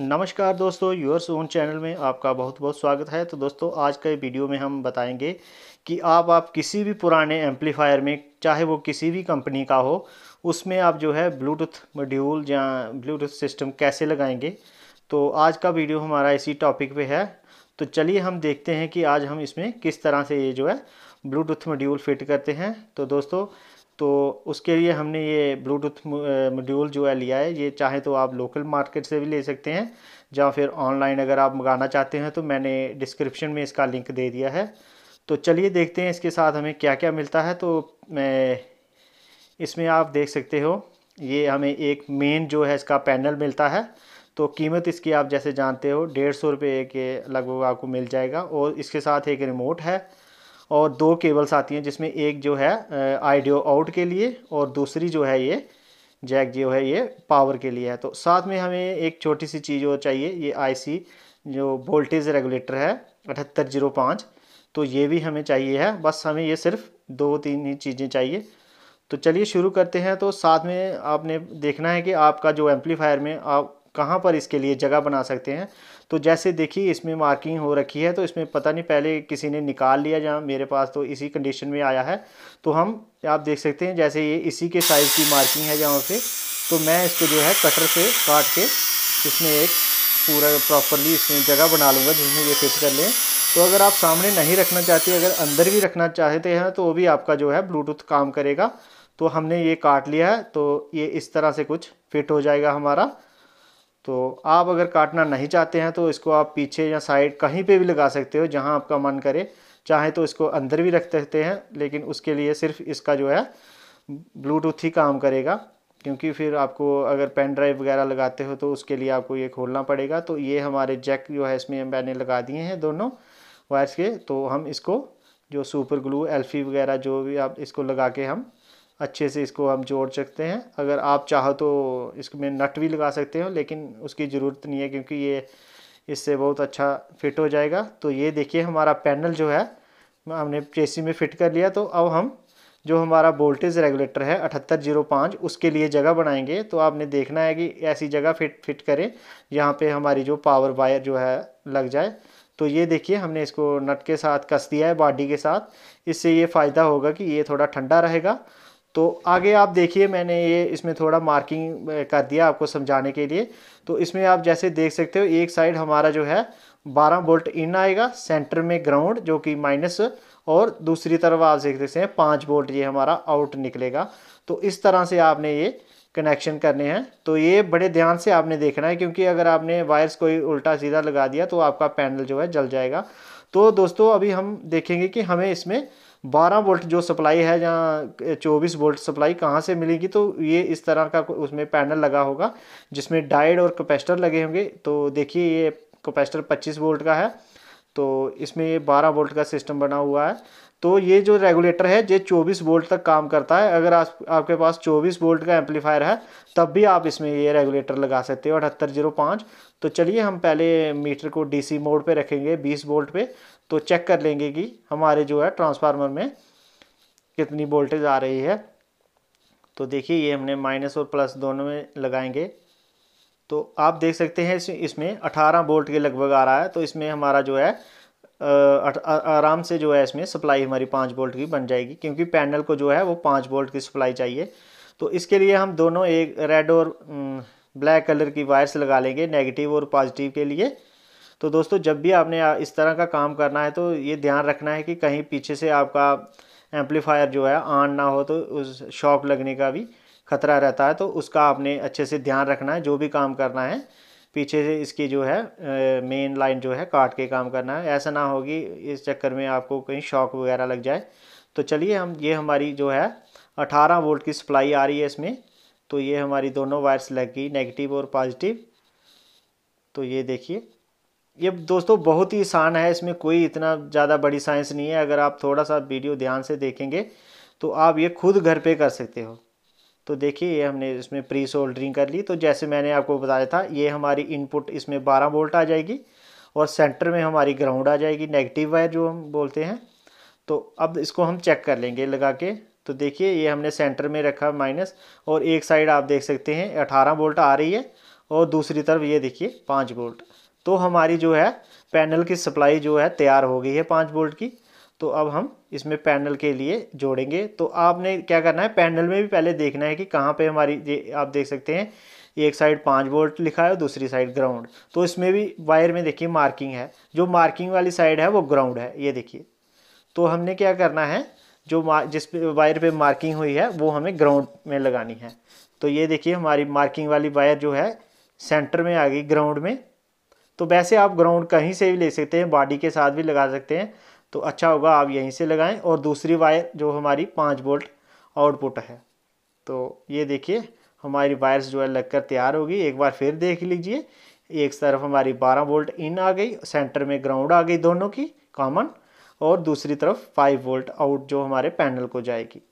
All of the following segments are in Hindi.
नमस्कार दोस्तों योर सोन चैनल में आपका बहुत बहुत स्वागत है तो दोस्तों आज के वीडियो में हम बताएंगे कि आप आप किसी भी पुराने एम्पलीफायर में चाहे वो किसी भी कंपनी का हो उसमें आप जो है ब्लूटूथ मॉड्यूल या ब्लूटूथ सिस्टम कैसे लगाएंगे तो आज का वीडियो हमारा इसी टॉपिक पे है तो चलिए हम देखते हैं कि आज हम इसमें किस तरह से ये जो है ब्लूटूथ मॉड्यूल फिट करते हैं तो दोस्तों तो उसके लिए हमने ये ब्लूटूथ मॉड्यूल जो है लिया है ये चाहे तो आप लोकल मार्केट से भी ले सकते हैं या फिर ऑनलाइन अगर आप मंगाना चाहते हैं तो मैंने डिस्क्रिप्शन में इसका लिंक दे दिया है तो चलिए देखते हैं इसके साथ हमें क्या क्या मिलता है तो मैं इसमें आप देख सकते हो ये हमें एक मेन जो है इसका पैनल मिलता है तो कीमत इसकी आप जैसे जानते हो डेढ़ सौ रुपये के लगभग आपको मिल जाएगा और इसके साथ एक रिमोट है और दो केबल्स आती हैं जिसमें एक जो है आइडियो आउट के लिए और दूसरी जो है ये जैक जो है ये पावर के लिए है तो साथ में हमें एक छोटी सी चीज़ और चाहिए ये आईसी जो वोल्टेज रेगुलेटर है अठहत्तर जीरो पाँच तो ये भी हमें चाहिए है बस हमें ये सिर्फ दो तीन ही चीज़ें चाहिए तो चलिए शुरू करते हैं तो साथ में आपने देखना है कि आपका जो एम्पलीफायर में आप कहाँ पर इसके लिए जगह बना सकते हैं तो जैसे देखिए इसमें मार्किंग हो रखी है तो इसमें पता नहीं पहले किसी ने निकाल लिया जहाँ मेरे पास तो इसी कंडीशन में आया है तो हम आप देख सकते हैं जैसे ये इसी के साइज़ की मार्किंग है जहाँ से तो मैं इसको जो है कटर से काट के इसमें एक पूरा प्रॉपरली इसमें जगह बना लूँगा जिसमें ये फिट कर लें तो अगर आप सामने नहीं रखना चाहते अगर अंदर भी रखना चाहते हैं तो वो भी आपका जो है ब्लूटूथ काम करेगा तो हमने ये काट लिया है तो ये इस तरह से कुछ फिट हो जाएगा हमारा तो आप अगर काटना नहीं चाहते हैं तो इसको आप पीछे या साइड कहीं पे भी लगा सकते हो जहां आपका मन करे चाहे तो इसको अंदर भी रख सकते हैं लेकिन उसके लिए सिर्फ इसका जो है ब्लूटूथ ही काम करेगा क्योंकि फिर आपको अगर पेन ड्राइव वगैरह लगाते हो तो उसके लिए आपको ये खोलना पड़ेगा तो ये हमारे जैक जो है इसमें मैंने लगा दिए हैं दोनों वायर्स के तो हम इसको जो सुपर ग्लू एल्फी वगैरह जो भी आप इसको लगा के हम अच्छे से इसको हम जोड़ सकते हैं अगर आप चाहो तो इसमें नट भी लगा सकते हो लेकिन उसकी ज़रूरत नहीं है क्योंकि ये इससे बहुत अच्छा फिट हो जाएगा तो ये देखिए हमारा पैनल जो है हमने प्रेसी में फिट कर लिया तो अब हम जो हमारा वोल्टेज रेगुलेटर है अठहत्तर जीरो पाँच उसके लिए जगह बनाएंगे तो आपने देखना है कि ऐसी जगह फिट फिट करें यहाँ पे हमारी जो पावर वायर जो है लग जाए तो ये देखिए हमने इसको नट के साथ कस दिया है बॉडी के साथ इससे ये फ़ायदा होगा कि ये थोड़ा ठंडा रहेगा तो आगे आप देखिए मैंने ये इसमें थोड़ा मार्किंग कर दिया आपको समझाने के लिए तो इसमें आप जैसे देख सकते हो एक साइड हमारा जो है 12 वोल्ट इन आएगा सेंटर में ग्राउंड जो कि माइनस और दूसरी तरफ आप देख सकते हैं पाँच वोल्ट ये हमारा आउट निकलेगा तो इस तरह से आपने ये कनेक्शन करने हैं तो ये बड़े ध्यान से आपने देखना है क्योंकि अगर आपने वायर्स कोई उल्टा सीधा लगा दिया तो आपका पैनल जो है जल जाएगा तो दोस्तों अभी हम देखेंगे कि हमें इसमें 12 वोल्ट जो सप्लाई है या 24 वोल्ट सप्लाई कहाँ से मिलेगी तो ये इस तरह का उसमें पैनल लगा होगा जिसमें डायड और कैपेसिटर लगे होंगे तो देखिए ये कैपेसिटर 25 वोल्ट का है तो इसमें ये 12 वोल्ट का सिस्टम बना हुआ है तो ये जो रेगुलेटर है ये 24 वोल्ट तक काम करता है अगर आप आपके पास 24 वोल्ट का एम्पलीफायर है तब भी आप इसमें ये रेगुलेटर लगा सकते हो अठहत्तर जीरो पाँच तो चलिए हम पहले मीटर को डीसी मोड पे रखेंगे 20 वोल्ट पे तो चेक कर लेंगे कि हमारे जो है ट्रांसफार्मर में कितनी वोल्टेज आ रही है तो देखिए ये हमने माइनस और प्लस दोनों में लगाएंगे तो आप देख सकते हैं इसमें अठारह वोल्ट के लगभग आ रहा है तो इसमें हमारा जो है आराम से जो है इसमें सप्लाई हमारी पाँच बोल्ट की बन जाएगी क्योंकि पैनल को जो है वो पाँच बोल्ट की सप्लाई चाहिए तो इसके लिए हम दोनों एक रेड और ब्लैक कलर की वायर्स लगा लेंगे नेगेटिव और पॉजिटिव के लिए तो दोस्तों जब भी आपने इस तरह का काम करना है तो ये ध्यान रखना है कि कहीं पीछे से आपका एम्पलीफायर जो है ऑन ना हो तो उस शॉक लगने का भी खतरा रहता है तो उसका आपने अच्छे से ध्यान रखना है जो भी काम करना है पीछे से इसकी जो है मेन लाइन जो है काट के काम करना है ऐसा ना होगी इस चक्कर में आपको कहीं शॉक वगैरह लग जाए तो चलिए हम ये हमारी जो है 18 वोल्ट की सप्लाई आ रही है इसमें तो ये हमारी दोनों वायर्स लग गई नेगेटिव और पॉजिटिव तो ये देखिए ये दोस्तों बहुत ही आसान है इसमें कोई इतना ज़्यादा बड़ी साइंस नहीं है अगर आप थोड़ा सा वीडियो ध्यान से देखेंगे तो आप ये खुद घर पे कर सकते हो तो देखिए ये हमने इसमें प्री सोल्डरिंग कर ली तो जैसे मैंने आपको बताया था ये हमारी इनपुट इसमें 12 वोल्ट आ जाएगी और सेंटर में हमारी ग्राउंड आ जाएगी नेगेटिव वायर जो हम बोलते हैं तो अब इसको हम चेक कर लेंगे लगा के तो देखिए ये हमने सेंटर में रखा माइनस और एक साइड आप देख सकते हैं अठारह वोल्ट आ रही है और दूसरी तरफ ये देखिए पाँच वोल्ट तो हमारी जो है पैनल की सप्लाई जो है तैयार हो गई है पाँच वोल्ट की तो अब हम इसमें पैनल के लिए जोड़ेंगे तो आपने क्या करना है पैनल में भी पहले देखना है कि कहाँ पे हमारी ये आप देख सकते हैं एक साइड पाँच वोल्ट लिखा है दूसरी साइड ग्राउंड तो इसमें भी वायर में देखिए मार्किंग है जो मार्किंग वाली साइड है वो ग्राउंड है ये देखिए तो हमने क्या करना है जो जिस पे वायर पर मार्किंग हुई है वो हमें ग्राउंड में लगानी है तो ये देखिए हमारी मार्किंग वाली वायर जो है सेंटर में आ गई ग्राउंड में तो वैसे आप ग्राउंड कहीं से भी ले सकते हैं बॉडी के साथ भी लगा सकते हैं तो अच्छा होगा आप यहीं से लगाएं और दूसरी वायर जो हमारी पाँच वोल्ट आउटपुट है तो ये देखिए हमारी वायर्स जो है लगकर तैयार होगी एक बार फिर देख लीजिए एक तरफ हमारी 12 वोल्ट इन आ गई सेंटर में ग्राउंड आ गई दोनों की कॉमन और दूसरी तरफ 5 वोल्ट आउट जो हमारे पैनल को जाएगी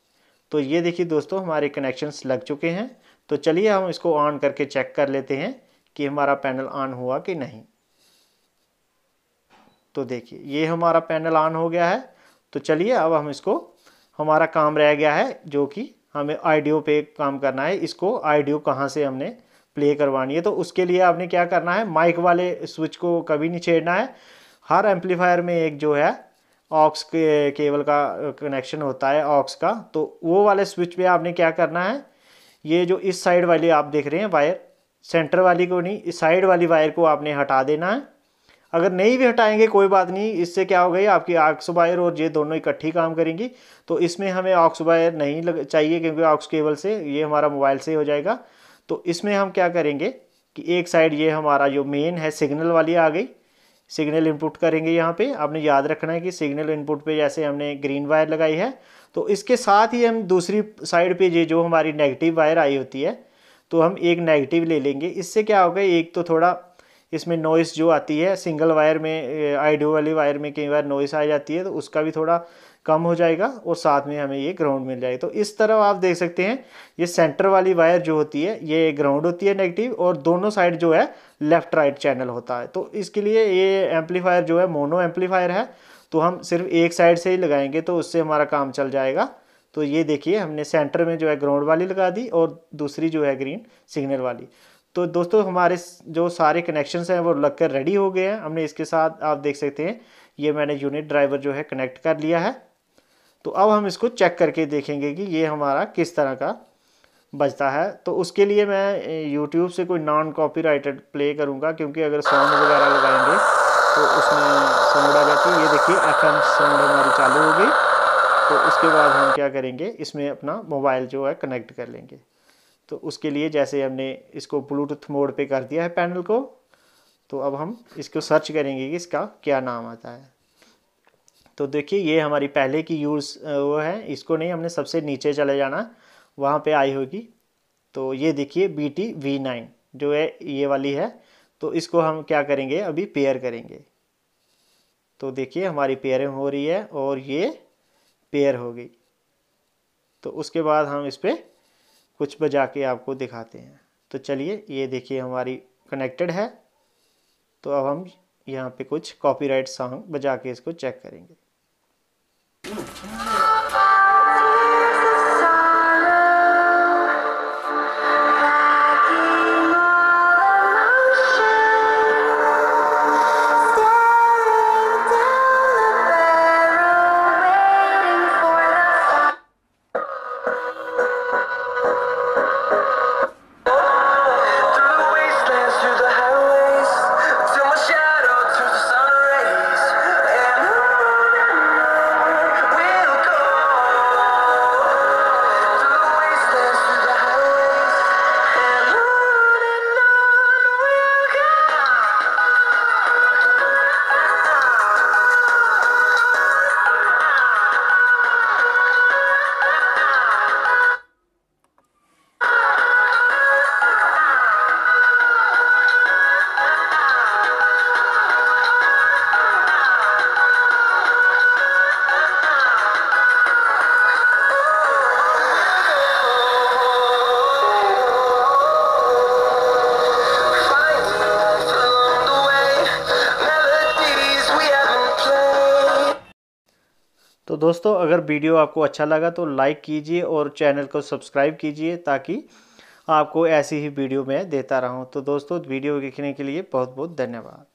तो ये देखिए दोस्तों हमारे कनेक्शंस लग चुके हैं तो चलिए हम इसको ऑन करके चेक कर लेते हैं कि हमारा पैनल ऑन हुआ कि नहीं तो देखिए ये हमारा पैनल ऑन हो गया है तो चलिए अब हम इसको हमारा काम रह गया है जो कि हमें आइडियो पे काम करना है इसको आइडियो कहाँ से हमने प्ले करवानी है तो उसके लिए आपने क्या करना है माइक वाले स्विच को कभी नहीं छेड़ना है हर एम्पलीफायर में एक जो है ऑक्स के केबल का कनेक्शन होता है ऑक्स का तो वो वाले स्विच पे आपने क्या करना है ये जो इस साइड वाली आप देख रहे हैं वायर सेंटर वाली को नहीं इस साइड वाली वायर को आपने हटा देना है अगर नहीं भी हटाएंगे कोई बात नहीं इससे क्या हो गई आपकी ऑक्सोबायर और ये दोनों इकट्ठी काम करेंगी तो इसमें हमें ऑक्सोबायर नहीं लग चाहिए क्योंकि ऑक्स केबल से ये हमारा मोबाइल से हो जाएगा तो इसमें हम क्या करेंगे कि एक साइड ये हमारा जो मेन है सिग्नल वाली आ गई सिग्नल इनपुट करेंगे यहाँ पे आपने याद रखना है कि सिग्नल इनपुट पे जैसे हमने ग्रीन वायर लगाई है तो इसके साथ ही हम दूसरी साइड पे ये जो हमारी नेगेटिव वायर आई होती है तो हम एक नेगेटिव ले लेंगे इससे क्या होगा एक तो थोड़ा इसमें नॉइस जो आती है सिंगल वायर में आइडियो वाली वायर में कई बार नॉइस आ जाती है तो उसका भी थोड़ा कम हो जाएगा और साथ में हमें ये ग्राउंड मिल जाएगी तो इस तरह आप देख सकते हैं ये सेंटर वाली वायर जो होती है ये ग्राउंड होती है नेगेटिव और दोनों साइड जो है लेफ्ट राइट चैनल होता है तो इसके लिए ये एम्पलीफायर जो है मोनो एम्पलीफायर है तो हम सिर्फ एक साइड से ही लगाएंगे तो उससे हमारा काम चल जाएगा तो ये देखिए हमने सेंटर में जो है ग्राउंड वाली लगा दी और दूसरी जो है ग्रीन सिग्नल वाली तो दोस्तों हमारे जो सारे कनेक्शन हैं वो लगकर रेडी हो गए हैं हमने इसके साथ आप देख सकते हैं ये मैंने यूनिट ड्राइवर जो है कनेक्ट कर लिया है तो अब हम इसको चेक करके देखेंगे कि ये हमारा किस तरह का बजता है तो उसके लिए मैं यूट्यूब से कोई नॉन कॉपीराइटेड प्ले करूँगा क्योंकि अगर साउंड वगैरह लगाएंगे तो उसमें साउंड आ जाती ये देखिए एफ एम साउंड हमारी चालू हो गई तो उसके बाद हम क्या करेंगे इसमें अपना मोबाइल जो है कनेक्ट कर लेंगे तो उसके लिए जैसे हमने इसको ब्लूटूथ मोड पे कर दिया है पैनल को तो अब हम इसको सर्च करेंगे कि इसका क्या नाम आता है तो देखिए ये हमारी पहले की यूज़ वो है इसको नहीं हमने सबसे नीचे चले जाना वहाँ पे आई होगी तो ये देखिए बी टी वी नाइन जो है ये वाली है तो इसको हम क्या करेंगे अभी पेयर करेंगे तो देखिए हमारी पेयरिंग हो रही है और ये पेयर हो गई तो उसके बाद हम इस पर कुछ बजा के आपको दिखाते हैं तो चलिए ये देखिए हमारी कनेक्टेड है तो अब हम यहाँ पे कुछ कॉपीराइट सॉन्ग बजा के इसको चेक करेंगे दोस्तों अगर वीडियो आपको अच्छा लगा तो लाइक कीजिए और चैनल को सब्सक्राइब कीजिए ताकि आपको ऐसी ही वीडियो मैं देता रहूँ तो दोस्तों वीडियो देखने के लिए बहुत बहुत धन्यवाद